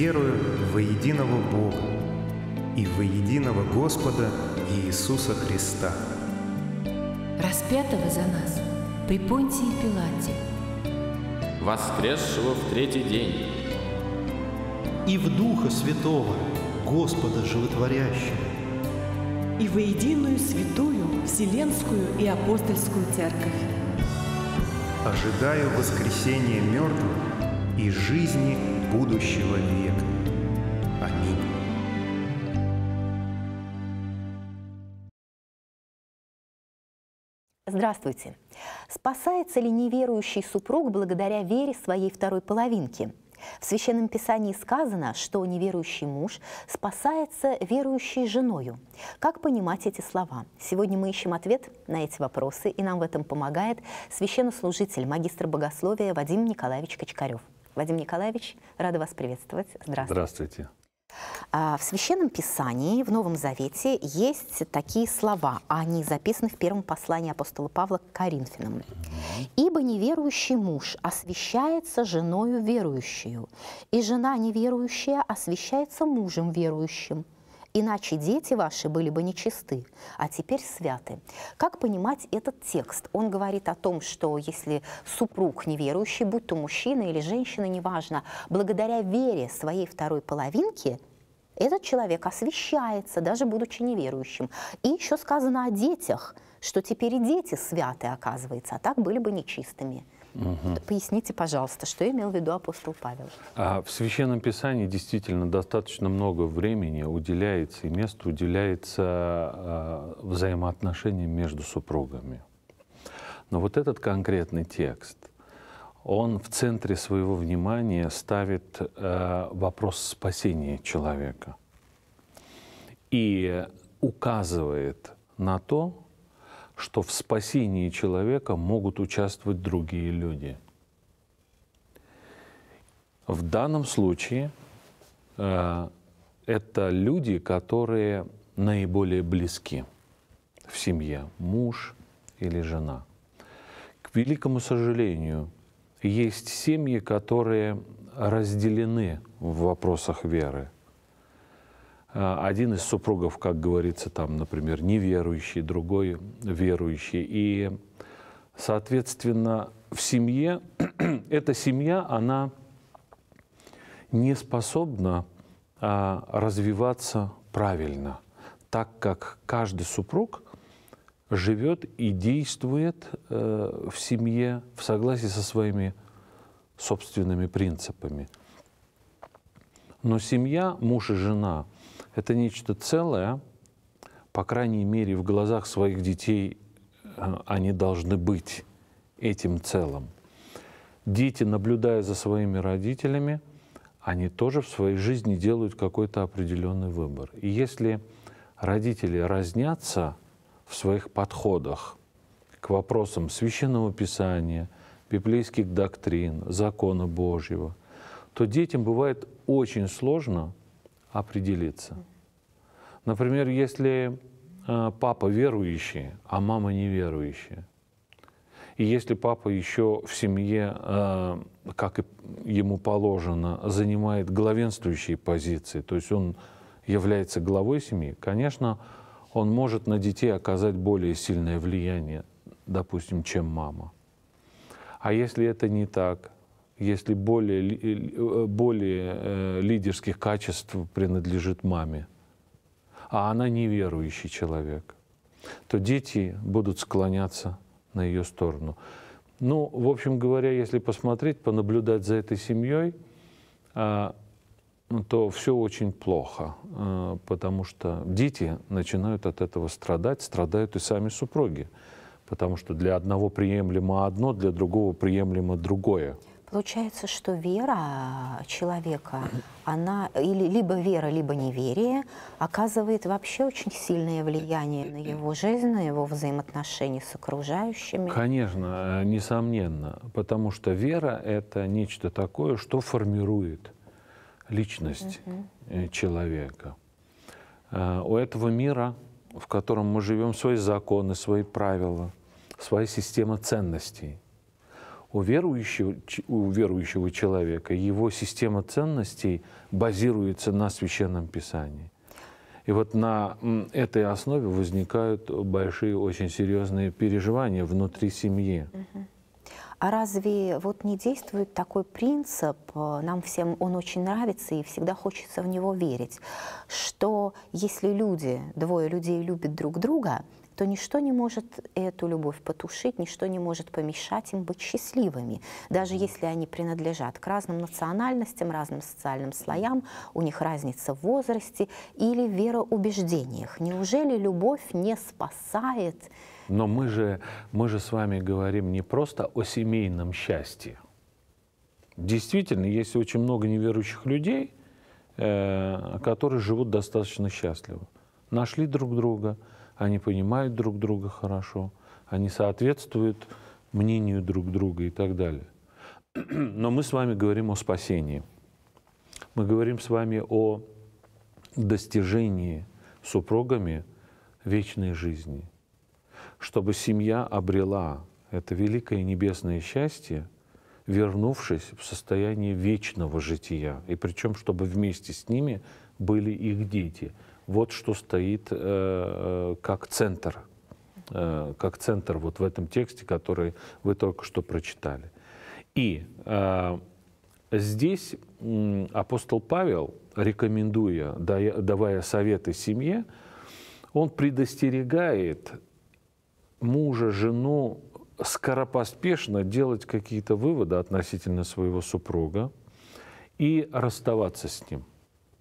верую во единого Бога и во единого Господа Иисуса Христа, распятого за нас при Понтии Пилате, воскресшего в третий день, и в Духа Святого, Господа Животворящего, и во единую святую Вселенскую и Апостольскую Церковь. Ожидаю воскресения мертвых и жизни будущего века. Здравствуйте. Спасается ли неверующий супруг благодаря вере своей второй половинки? В Священном Писании сказано, что неверующий муж спасается верующей женою. Как понимать эти слова? Сегодня мы ищем ответ на эти вопросы, и нам в этом помогает священнослужитель, магистр богословия Вадим Николаевич Кочкарев. Вадим Николаевич, рада вас приветствовать. Здравствуйте. Здравствуйте. А, в Священном Писании, в Новом Завете, есть такие слова. Они записаны в первом послании апостола Павла к Коринфянам. «Ибо неверующий муж освящается женою верующую, и жена неверующая освящается мужем верующим». Иначе дети ваши были бы нечисты, а теперь святы. Как понимать этот текст? Он говорит о том, что если супруг неверующий, будь то мужчина или женщина, неважно, благодаря вере своей второй половинки этот человек освещается, даже будучи неверующим. И еще сказано о детях, что теперь и дети святы, оказывается, а так были бы нечистыми. Угу. Поясните, пожалуйста, что имел в виду апостол Павел? А в Священном Писании действительно достаточно много времени уделяется и места уделяется а, взаимоотношениям между супругами. Но вот этот конкретный текст, он в центре своего внимания ставит э, вопрос спасения человека и указывает на то, что в спасении человека могут участвовать другие люди. В данном случае э, это люди, которые наиболее близки в семье, муж или жена. К великому сожалению, есть семьи, которые разделены в вопросах веры – а, один из супругов, как говорится, там, например, неверующий, другой верующий. И, соответственно, в семье, эта семья, она не способна а, развиваться правильно, так как каждый супруг живет и действует э, в семье в согласии со своими собственными принципами. Но семья, муж и жена это нечто целое, по крайней мере, в глазах своих детей э, они должны быть этим целым. Дети, наблюдая за своими родителями, они тоже в своей жизни делают какой-то определенный выбор. И если родители разнятся в своих подходах к вопросам священного писания, библейских доктрин, закона Божьего, то детям бывает очень сложно – определиться. Например, если э, папа верующий, а мама неверующая, и если папа еще в семье, э, как ему положено, занимает главенствующие позиции, то есть он является главой семьи, конечно, он может на детей оказать более сильное влияние, допустим, чем мама. А если это не так, если более, э, э, более э, лидерских качеств принадлежит маме, а она неверующий человек, то дети будут склоняться на ее сторону. Ну, в общем говоря, если посмотреть, понаблюдать за этой семьей, а, то все очень плохо, а, потому что дети начинают от этого страдать, страдают и сами супруги, потому что для одного приемлемо одно, для другого приемлемо другое. Получается, что вера а, человека, она или либо вера, либо неверие, оказывает вообще очень сильное влияние на его жизнь, на его взаимоотношения с окружающими. Конечно, э, несомненно, потому что вера — это нечто такое, что формирует личность угу. человека. Э, у этого мира, в котором мы живем, свои законы, свои правила, своя система ценностей — у верующего, у верующего человека его система ценностей базируется на священном писании. И вот на этой основе возникают большие, очень серьезные переживания внутри семьи. А разве вот не действует такой принцип, э, нам всем он очень нравится и всегда хочется в него верить, что если люди, двое людей любят друг друга, то ничто не может эту любовь потушить, ничто не может помешать им быть счастливыми. Даже если они принадлежат к разным национальностям, разным социальным слоям, у них разница в возрасте или вероубеждениях. Неужели любовь не спасает? Но мы же, мы же с вами говорим не просто о семейном счастье. Действительно, есть очень много неверующих людей, э, которые живут достаточно счастливо. Нашли друг друга – они понимают друг друга хорошо, они соответствуют мнению друг друга и так далее. Но мы с вами говорим о спасении. Мы говорим с вами о достижении супругами вечной жизни. Чтобы семья обрела это великое небесное счастье, вернувшись в состояние вечного жития. И причем, чтобы вместе с ними были их дети – вот что стоит э, э, как центр, э, как центр вот в этом тексте, который вы только что прочитали. И э, здесь э, апостол Павел, рекомендуя, дая, давая советы семье, он предостерегает мужа, жену скоропоспешно делать какие-то выводы относительно своего супруга и расставаться с ним.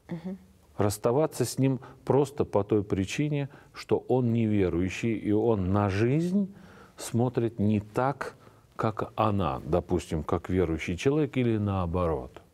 Угу расставаться с ним просто по той причине, что он неверующий, и он на жизнь смотрит не так, как она, допустим, как верующий человек, или наоборот –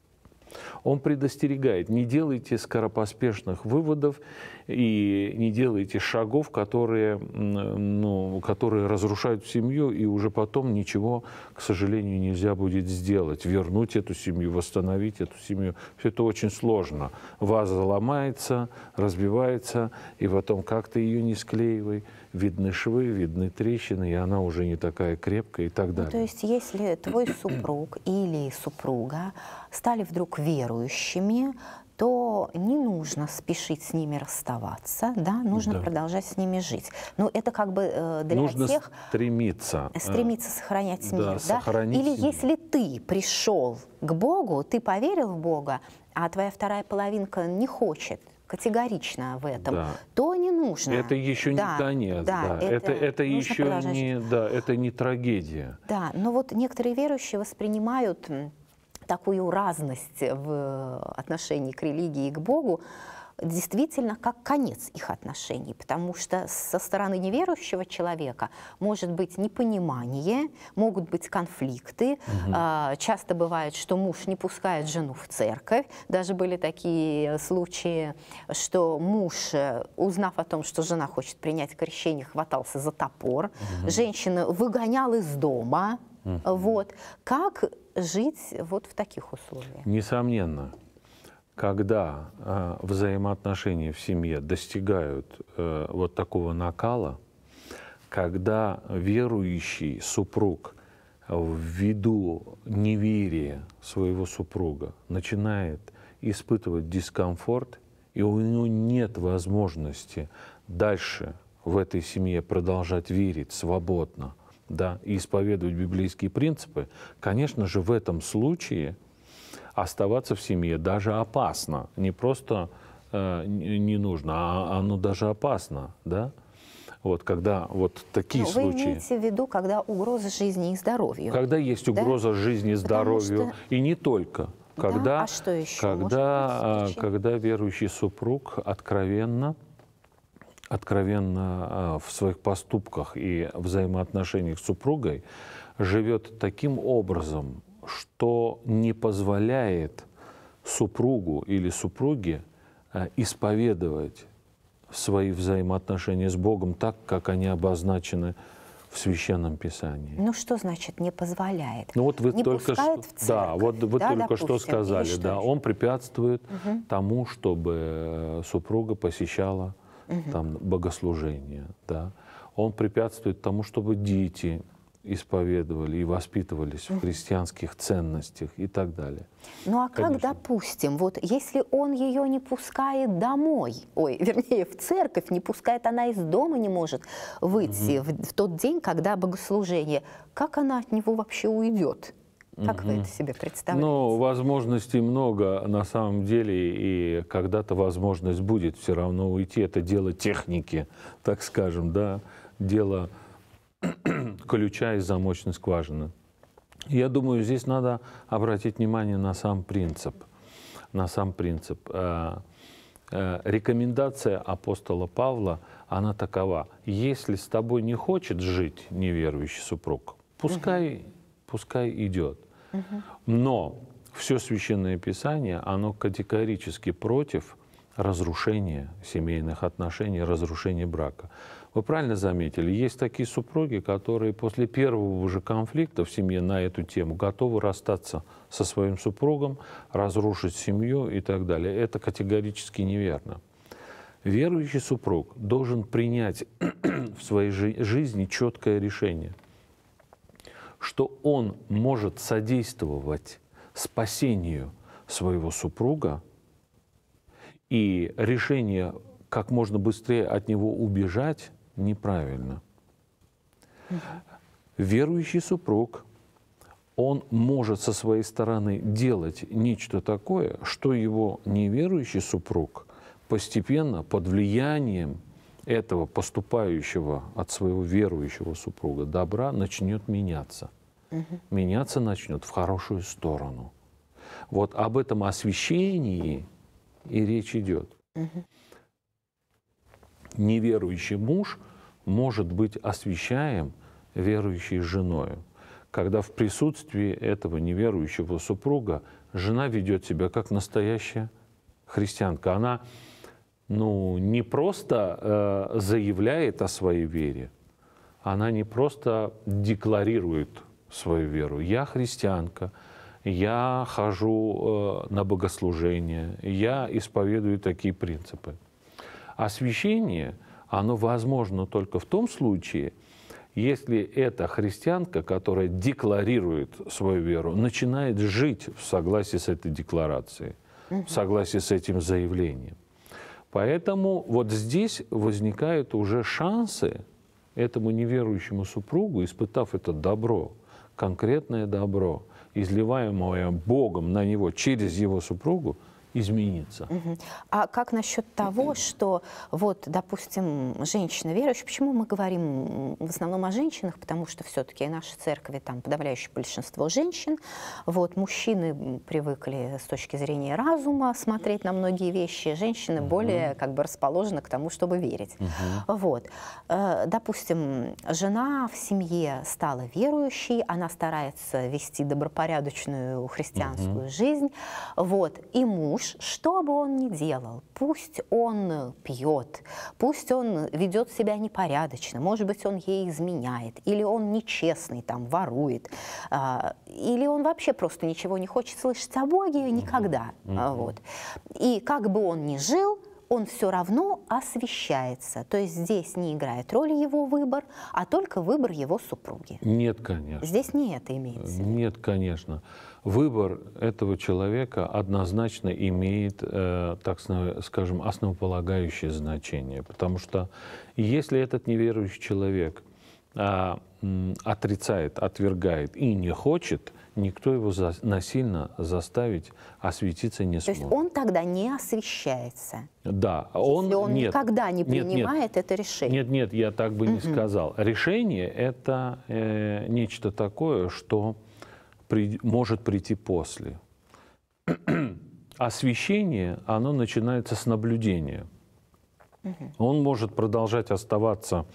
он предостерегает, не делайте скоропоспешных выводов и не делайте шагов, которые, ну, которые разрушают семью, и уже потом ничего, к сожалению, нельзя будет сделать. Вернуть эту семью, восстановить эту семью. Все это очень сложно. Ваза ломается, разбивается, и потом как то ее не склеивай – видны швы, видны трещины, и она уже не такая крепкая и так далее. Ну, то есть, если твой супруг или супруга стали вдруг верующими, то не нужно спешить с ними расставаться, да, нужно да. продолжать с ними жить. Но ну, это как бы э, для нужно тех... стремиться. Э, э, стремиться сохранять да, да? Сохранить Или мир. если ты пришел к Богу, ты поверил в Бога, а твоя вторая половинка не хочет категорично в этом, да. то не нужно. Это еще да, не конец, да, да. это, это, это еще не, да, это не трагедия. Да, но вот некоторые верующие воспринимают такую разность в отношении к религии и к Богу, действительно как конец их отношений, потому что со стороны неверующего человека может быть непонимание, могут быть конфликты. Угу. Часто бывает, что муж не пускает жену в церковь. Даже были такие случаи, что муж, э, узнав о том, что жена хочет принять крещение, хватался за топор. Угу. Женщина выгонял из дома. Угу. Вот. Как жить вот в таких условиях? Несомненно когда э, взаимоотношения в семье достигают э, вот такого накала, когда верующий супруг ввиду неверия своего супруга начинает испытывать дискомфорт, и у него нет возможности дальше в этой семье продолжать верить свободно да, и исповедовать библейские принципы, конечно же, в этом случае – оставаться в семье даже опасно. Не просто э, не нужно, а оно даже опасно, да? Вот, когда вот такие Но ну, случаи. Вы имеете в виду, когда угроза жизни и здоровью. Когда есть угроза да? жизни и здоровью, что... и не только. Когда, да? а что еще? Когда, э, когда верующий супруг откровенно, откровенно э, в своих поступках и взаимоотношениях с супругой живет таким образом, что не позволяет супругу или супруге э, исповедовать свои взаимоотношения с Богом так, как они обозначены в Священном Писании. Ну что значит не позволяет? Ну вот вы не только что, церковь, да, вот вы да, только допустим, что сказали, что да, он препятствует угу. тому, чтобы э, супруга посещала угу. там богослужение, да, он препятствует тому, чтобы дети исповедовали и воспитывались в христианских ценностях и так далее. Ну а Конечно. как, допустим, вот если он ее не пускает домой, ой, вернее, в церковь, не пускает, она из дома не может выйти угу. в, в тот день, когда богослужение, как она от него вообще уйдет? Как вы это себе ну, представляете? Ну, возможностей много на самом деле, и когда-то возможность будет все равно уйти. Это дело техники, так скажем, да, дело ключа из замочной скважины. Я думаю, здесь надо обратить внимание на сам принцип. На сам принцип. Э, э, рекомендация апостола Павла, она такова. Если с тобой не хочет жить неверующий супруг, пускай, угу. пускай идет. Угу. Но все Священное Писание, оно категорически против разрушения семейных отношений, разрушения брака. Вы правильно заметили, есть такие супруги, которые после первого же конфликта в семье на эту тему готовы расстаться со своим супругом, разрушить семью и так далее. Это категорически неверно. Верующий супруг должен принять в своей жи жизни четкое решение, что он может содействовать спасению своего супруга и решение как можно быстрее от него убежать – неправильно. Верующий супруг, он может со своей стороны делать нечто такое, что его неверующий супруг постепенно под влиянием этого поступающего от своего верующего супруга добра начнет меняться. Угу. Меняться начнет в хорошую сторону. Вот об этом освещении и речь идет. Угу неверующий муж может быть освещаем верующей женою, когда в присутствии этого неверующего супруга жена ведет себя как настоящая христианка. Она ну, не просто э, заявляет о своей вере, она не просто декларирует свою веру. Я христианка, я хожу э, на богослужение, я исповедую такие принципы. Освящение, оно возможно только в том случае, если эта христианка, которая декларирует свою веру, начинает жить в согласии с этой декларацией, в согласии с этим заявлением. Поэтому вот здесь возникают уже шансы этому неверующему супругу, испытав это добро, конкретное добро, изливаемое Богом на него через его супругу, измениться. Угу. А как насчет того, что вот, допустим, женщина верующая, почему мы говорим в основном о женщинах, потому что все-таки в нашей церкви там подавляющее большинство женщин, вот, мужчины привыкли с точки зрения разума смотреть на многие вещи, женщины угу. более как бы расположены к тому, чтобы верить. Угу. Вот. Э, допустим, жена в семье стала верующей, она старается вести добропорядочную христианскую угу. жизнь, вот, и муж знаешь, что бы он ни делал, пусть он э, пьет, пусть он ведет себя непорядочно, может быть, он ей изменяет, или он нечестный, там, ворует, а, или он вообще просто ничего не хочет слышать о Боге никогда. Mm -hmm. вот. И как бы он ни жил, он все равно освещается. То есть здесь не играет роль его выбор, а только выбор его супруги. Нет, конечно. Здесь не это имеется. Нет, конечно выбор этого человека однозначно имеет, э, так скажем, основополагающее значение. Потому что если этот неверующий человек а, отрицает, отвергает и не хочет, никто его за, насильно заставить осветиться не сможет. То есть он тогда не освещается? Да. Он, если он нет, никогда не принимает нет, нет, это решение? Нет, нет, я так бы mm -mm. не сказал. Решение – это э, нечто такое, что при, может прийти после. Освящение оно начинается с наблюдения. Он может продолжать оставаться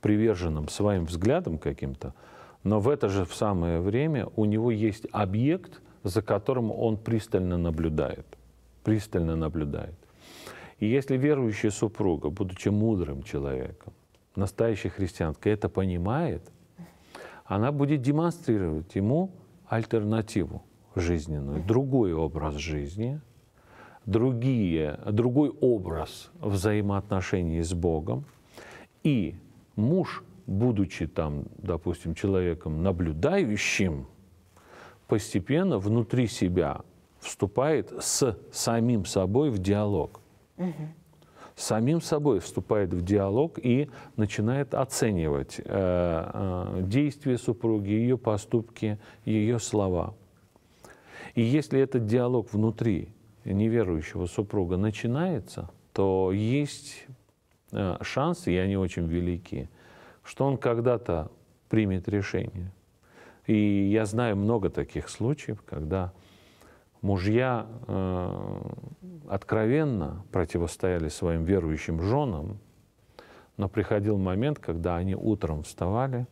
приверженным своим взглядам каким-то, но в это же в самое время у него есть объект, за которым он пристально наблюдает. Пристально наблюдает. И если верующая супруга, будучи мудрым человеком, настоящая христианка это понимает, она будет демонстрировать ему альтернативу жизненную, другой образ жизни, другие, другой образ взаимоотношений с Богом. И муж, будучи там, допустим, человеком наблюдающим, постепенно внутри себя вступает с самим собой в диалог. Угу самим собой вступает в диалог и начинает оценивать э, э, действия супруги, ее поступки, ее слова. И если этот диалог внутри неверующего супруга начинается, то есть э, шансы, и они очень велики, что он когда-то примет решение. И я знаю много таких случаев, когда мужья э, откровенно противостояли своим верующим женам, но приходил момент, когда они утром вставали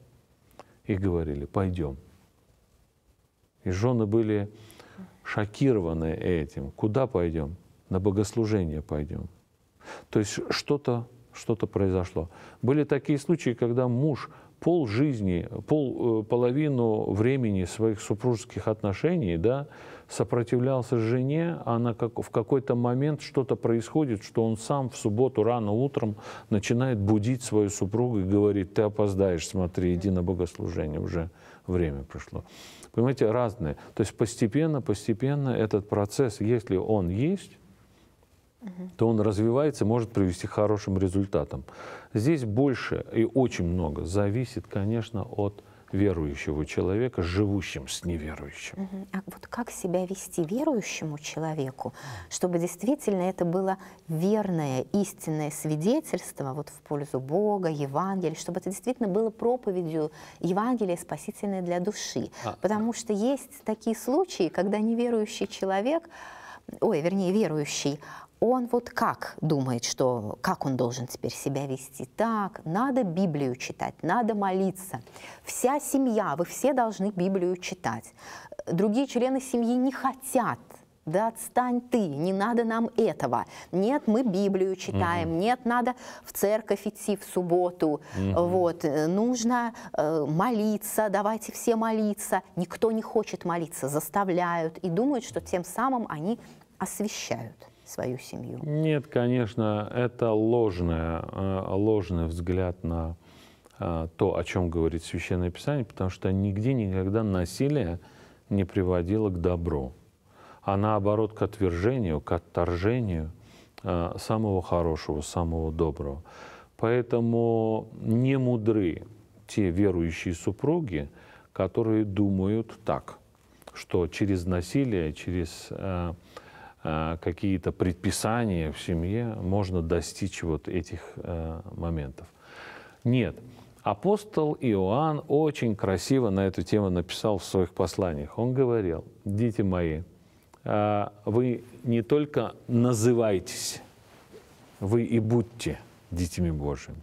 и говорили, пойдем. И жены были шокированы этим. Куда пойдем? На богослужение пойдем. То есть что-то что произошло. Были такие случаи, когда муж пол жизни, пол, э, половину времени своих супружеских отношений, да, сопротивлялся жене, она а как, в какой-то момент что-то происходит, что он сам в субботу рано утром начинает будить свою супругу и говорит, ты опоздаешь, смотри, иди на богослужение, уже время прошло. Понимаете, разные. То есть постепенно, постепенно этот процесс, если он есть, то он развивается и может привести к хорошим результатам. Здесь больше и очень много зависит, конечно, от верующего человека живущим с неверующим. А вот как себя вести верующему человеку, чтобы действительно это было верное, истинное свидетельство вот в пользу Бога, Евангелия, чтобы это действительно было проповедью Евангелия спасительной для души. А, Потому да. что есть такие случаи, когда неверующий человек, ой, вернее, верующий, он вот как думает, что как он должен теперь себя вести? Так, надо Библию читать, надо молиться. Вся семья, вы все должны Библию читать. Другие члены семьи не хотят да отстань ты, не надо нам этого. Нет, мы Библию читаем, угу. нет, надо в церковь идти в субботу. Угу. Вот, э, нужно э, молиться, давайте все молиться. Никто не хочет молиться, заставляют и думают, что тем самым они освещают свою семью? Нет, конечно, это ложное, э, ложный взгляд на э, то, о чем говорит Священное Писание, потому что нигде никогда насилие не приводило к добру, а наоборот к отвержению, к отторжению э, самого хорошего, самого доброго. Поэтому не мудры те верующие супруги, которые думают так, что через насилие, через Э, какие-то предписания в семье, можно достичь вот этих э, моментов. Нет. Апостол Иоанн очень красиво на эту тему написал в своих посланиях. Он говорил, дети мои, э, вы не только называйтесь, вы и будьте детьми Божьими.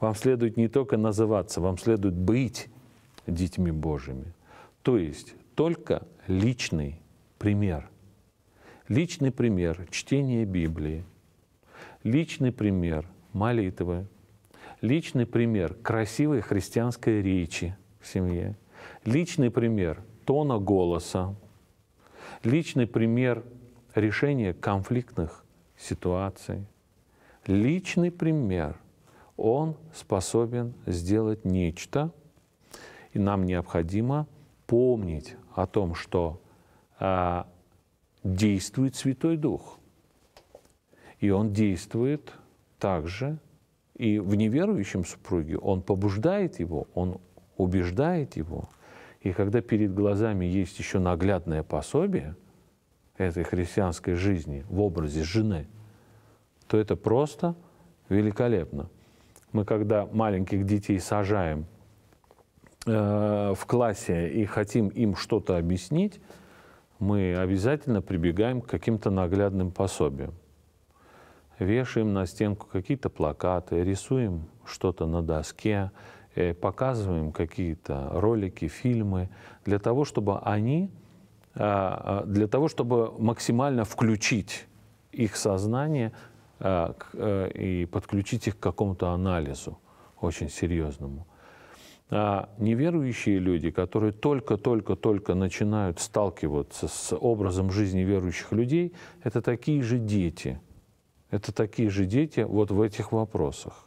Вам следует не только называться, вам следует быть детьми Божьими. То есть только личный пример – Личный пример – чтение Библии. Личный пример – молитвы. Личный пример – красивой христианской речи в семье. Личный пример – тона голоса. Личный пример – решения конфликтных ситуаций. Личный пример – он способен сделать нечто, и нам необходимо помнить о том, что а, действует Святой Дух. И Он действует также и в неверующем супруге. Он побуждает его, он убеждает его. И когда перед глазами есть еще наглядное пособие этой христианской жизни в образе жены, то это просто великолепно. Мы когда маленьких детей сажаем э, в классе и хотим им что-то объяснить, мы обязательно прибегаем к каким-то наглядным пособиям. Вешаем на стенку какие-то плакаты, рисуем что-то на доске, э, показываем какие-то ролики, фильмы, для того, чтобы они, а, а, для того, чтобы максимально включить их сознание а, э, и подключить их к какому-то анализу очень серьезному а неверующие люди, которые только-только-только начинают сталкиваться с образом жизни верующих людей, это такие же дети. Это такие же дети вот в этих вопросах.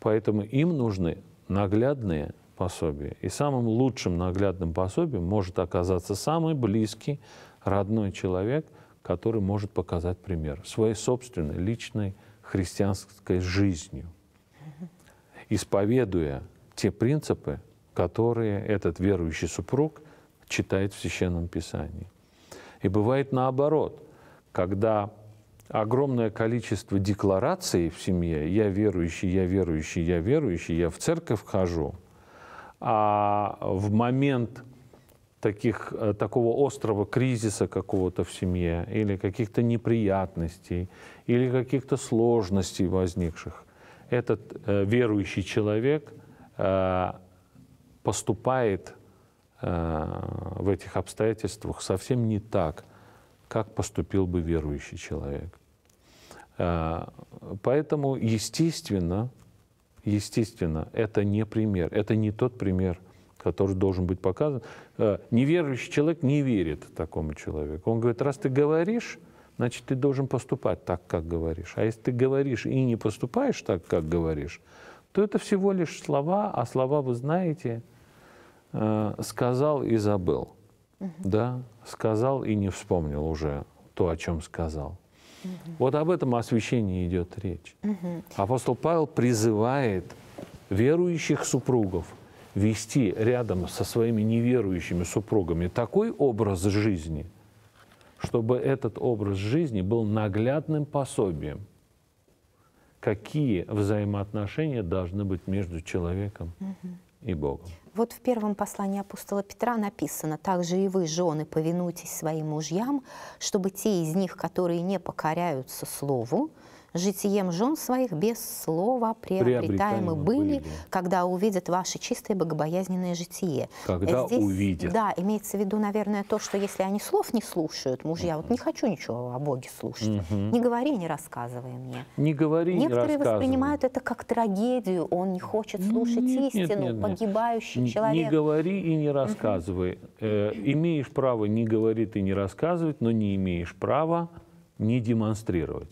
Поэтому им нужны наглядные пособия. И самым лучшим наглядным пособием может оказаться самый близкий, родной человек, который может показать пример своей собственной, личной христианской жизнью. Исповедуя те принципы, которые этот верующий супруг читает в Священном Писании. И бывает наоборот, когда огромное количество деклараций в семье «я верующий, я верующий, я верующий, я в церковь хожу», а в момент таких, э, такого острого кризиса какого-то в семье или каких-то неприятностей или каких-то сложностей возникших, этот э, верующий человек – Э, поступает э, в этих обстоятельствах совсем не так, как поступил бы верующий человек. Э, поэтому, естественно, естественно, это не пример, это не тот пример, который должен быть показан. Неверующий человек не верит такому человеку. Он говорит, раз ты говоришь, значит, ты должен поступать так, как говоришь. А если ты говоришь и не поступаешь так, как говоришь, то это всего лишь слова, а слова вы знаете, э, сказал и забыл. Угу. Да, сказал и не вспомнил уже то, о чем сказал. Угу. Вот об этом освящении идет речь. Угу. Апостол Павел призывает верующих супругов вести рядом со своими неверующими супругами такой образ жизни, чтобы этот образ жизни был наглядным пособием какие взаимоотношения должны быть между человеком и Богом. Вот в первом послании апостола Петра написано, «Также и вы, жены, повинуйтесь своим мужьям, чтобы те из них, которые не покоряются слову, житием жен своих без слова приобретаемы были, были, когда увидят ваше чистое богобоязненное житие. Когда Здесь, увидят. Да, имеется в виду, наверное, то, что если они слов не слушают, мужья, вот не хочу ничего о Боге слушать, угу. не говори, не рассказывай мне. Не говори, Некоторые не воспринимают это как трагедию, он не хочет слушать нет, истину, нет, нет, нет. погибающий человек. Не говори и не рассказывай. Угу. Э, имеешь право не говорить и не рассказывать, но не имеешь права не демонстрировать.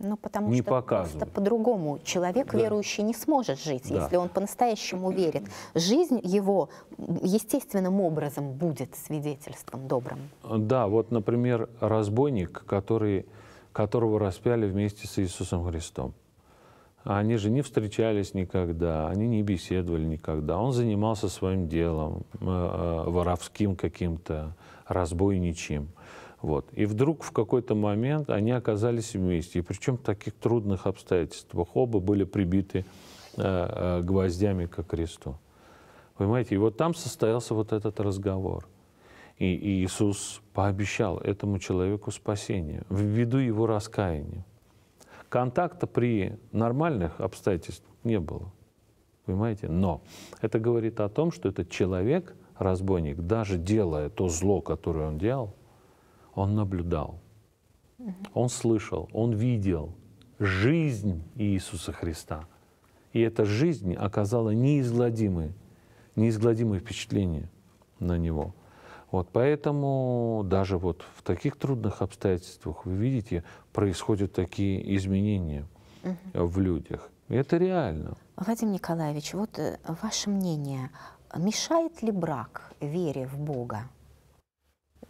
Ну, потому не что показывают. просто по-другому человек да. верующий не сможет жить, да. если он по-настоящему верит. Жизнь его естественным образом будет свидетельством добрым. Да, вот, например, разбойник, который, которого распяли вместе с Иисусом Христом. Они же не встречались никогда, они не беседовали никогда. Он занимался своим делом, э, э, воровским каким-то, разбойничьим. Вот. И вдруг в какой-то момент они оказались вместе. И причем в таких трудных обстоятельствах. Оба были прибиты э, э, гвоздями к кресту. Понимаете, и вот там состоялся вот этот разговор. И, и Иисус пообещал этому человеку спасение ввиду его раскаяния. Контакта при нормальных обстоятельствах не было. Понимаете? Но это говорит о том, что этот человек, разбойник, даже делая то зло, которое он делал, он наблюдал, он слышал, он видел жизнь Иисуса Христа. И эта жизнь оказала неизгладимое, неизгладимое впечатление на него. Вот поэтому даже вот в таких трудных обстоятельствах, вы видите, происходят такие изменения угу. в людях. И это реально. Вадим Николаевич, вот э, ваше мнение, мешает ли брак вере в Бога?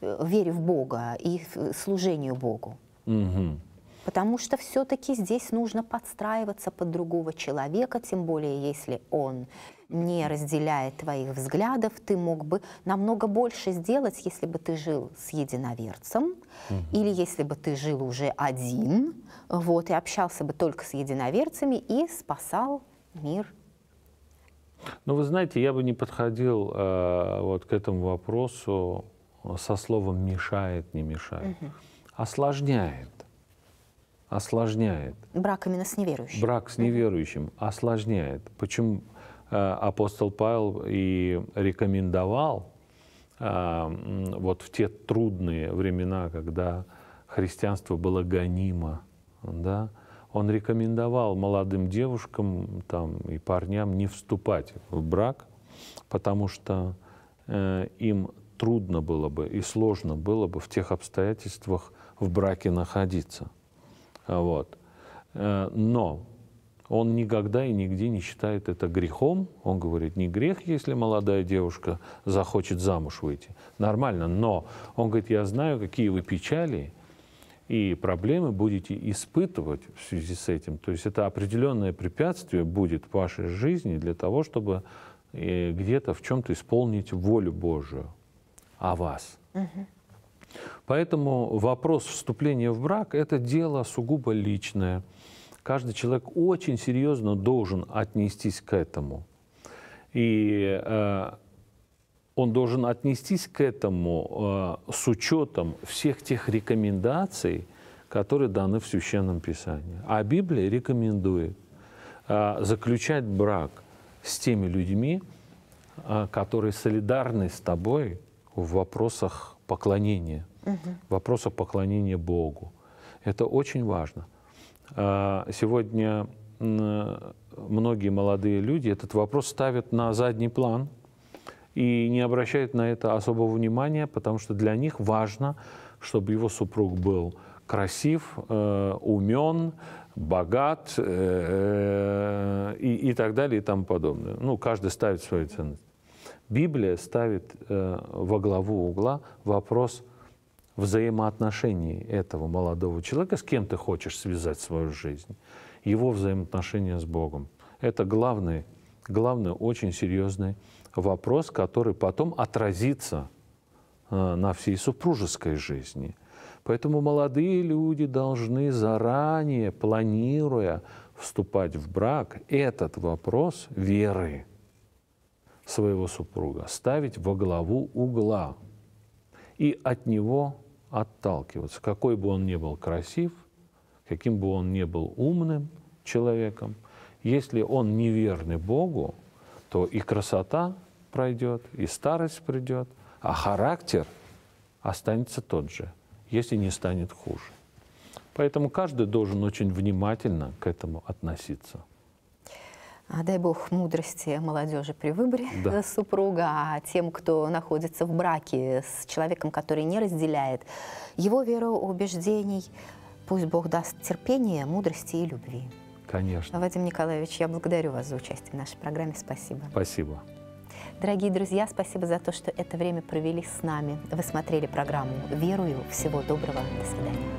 вере в Бога и э, служению Богу. Угу. Потому что все-таки здесь нужно подстраиваться под другого человека, тем более если он не разделяет твоих взглядов, ты мог бы намного больше сделать, если бы ты жил с единоверцем, угу. или если бы ты жил уже один, вот, и общался бы только с единоверцами и спасал мир. Ну, вы знаете, я бы не подходил э, вот к этому вопросу со словом мешает, не мешает, угу. осложняет. Осложняет. Брак именно с неверующим. Брак с неверующим угу. осложняет. Почему э, апостол Павел и рекомендовал э, вот в те трудные времена, когда христианство было гонимо, да, он рекомендовал молодым девушкам там, и парням не вступать в брак, потому что э, им трудно было бы и сложно было бы в тех обстоятельствах в браке находиться. Вот. Э, но он никогда и нигде не считает это грехом. Он говорит, не грех, если молодая девушка захочет замуж выйти. Нормально, но он говорит, я знаю, какие вы печали и проблемы будете испытывать в связи с этим. То есть это определенное препятствие будет в вашей жизни для того, чтобы э, где-то в чем-то исполнить волю Божию о вас. Поэтому вопрос вступления в брак – это дело сугубо личное. Каждый человек очень серьезно должен отнестись к этому. И э, он должен отнестись к этому э, с учетом всех тех рекомендаций, которые даны в Священном Писании. А Библия рекомендует э, заключать брак с теми людьми, э, которые солидарны с тобой – в вопросах поклонения, угу. в вопросах поклонения Богу. Это очень важно. А, сегодня многие молодые люди этот вопрос ставят на задний план и не обращают на это особого внимания, потому что для них важно, чтобы его супруг был красив, э, умен, богат э, э, и, и так далее и тому подобное. Ну, каждый ставит свою ценность. Библия ставит э, во главу угла вопрос взаимоотношений этого молодого человека, с кем ты хочешь связать свою жизнь, его взаимоотношения с Богом. Это главный, главный очень серьезный вопрос, который потом отразится э, на всей супружеской жизни. Поэтому молодые люди должны заранее, планируя вступать в брак, этот вопрос веры – своего супруга, ставить во главу угла и от него отталкиваться. Какой бы он ни был красив, каким бы он ни был умным человеком, если он неверный Богу, то и красота пройдет, и старость придет, а характер останется тот же, если не станет хуже. Поэтому каждый должен очень внимательно к этому относиться. А, дай бог мудрости молодежи при выборе да. Э, супруга, а тем, кто находится в браке с человеком, который не разделяет его веру, убеждений, пусть Бог даст терпение, мудрости и любви. Конечно. Вадим Николаевич, я благодарю вас за участие в нашей программе. Спасибо. Спасибо. Дорогие друзья, спасибо за то, что это время провели с нами. Вы смотрели программу «Верую». Всего доброго. До свидания.